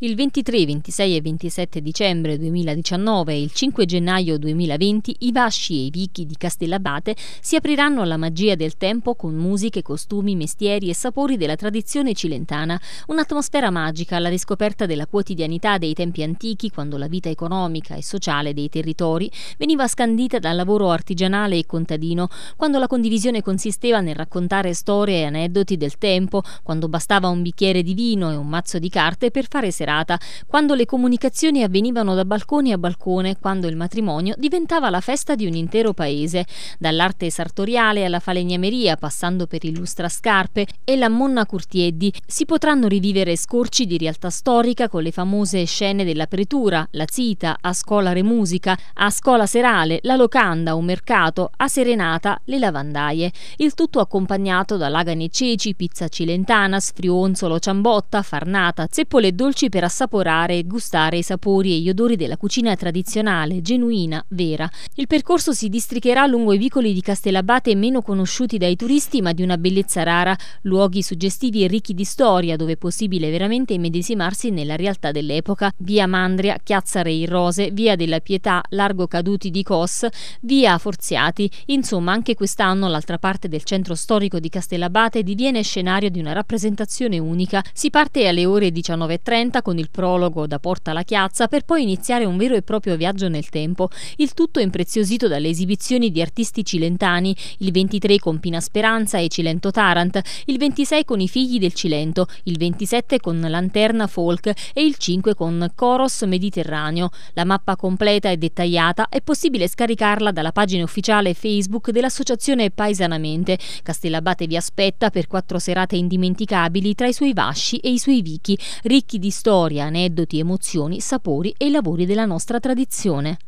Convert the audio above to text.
Il 23, 26 e 27 dicembre 2019 e il 5 gennaio 2020 i Vasci e i Vichi di Castellabate si apriranno alla magia del tempo con musiche, costumi, mestieri e sapori della tradizione cilentana, un'atmosfera magica alla riscoperta della quotidianità dei tempi antichi quando la vita economica e sociale dei territori veniva scandita dal lavoro artigianale e contadino, quando la condivisione consisteva nel raccontare storie e aneddoti del tempo, quando bastava un bicchiere di vino e un mazzo di carte per fare servizio serata, quando le comunicazioni avvenivano da balcone a balcone, quando il matrimonio diventava la festa di un intero paese, dall'arte sartoriale alla falegnameria, passando per il lustrascarpe e la Monna Curtieddi, si potranno rivivere scorci di realtà storica con le famose scene dell'apertura, la zita, a scolare musica, a scuola serale, la locanda, un mercato, a serenata, le lavandaie. Il tutto accompagnato da lagani e ceci, pizza cilentana, sfrionzolo, ciambotta, farnata, zeppole e dolci per assaporare e gustare i sapori e gli odori della cucina tradizionale, genuina, vera. Il percorso si districherà lungo i vicoli di Castellabate meno conosciuti dai turisti ma di una bellezza rara, luoghi suggestivi e ricchi di storia dove è possibile veramente immedesimarsi nella realtà dell'epoca. Via Mandria, Chiazza Rei Rose, Via della Pietà, Largo Caduti di Cos, Via Forziati. Insomma, anche quest'anno l'altra parte del centro storico di Castellabate diviene scenario di una rappresentazione unica. Si parte alle ore 19.30 con il prologo da Porta alla Chiazza per poi iniziare un vero e proprio viaggio nel tempo, il tutto impreziosito dalle esibizioni di artisti cilentani, il 23 con Pina Speranza e Cilento Tarant, il 26 con i figli del Cilento, il 27 con Lanterna Folk e il 5 con Coros Mediterraneo. La mappa completa e dettagliata è possibile scaricarla dalla pagina ufficiale Facebook dell'associazione Paisanamente. Castellabate vi aspetta per quattro serate indimenticabili tra i suoi vasci e i suoi vichi, ricchi di storie storia, aneddoti, emozioni, sapori e lavori della nostra tradizione.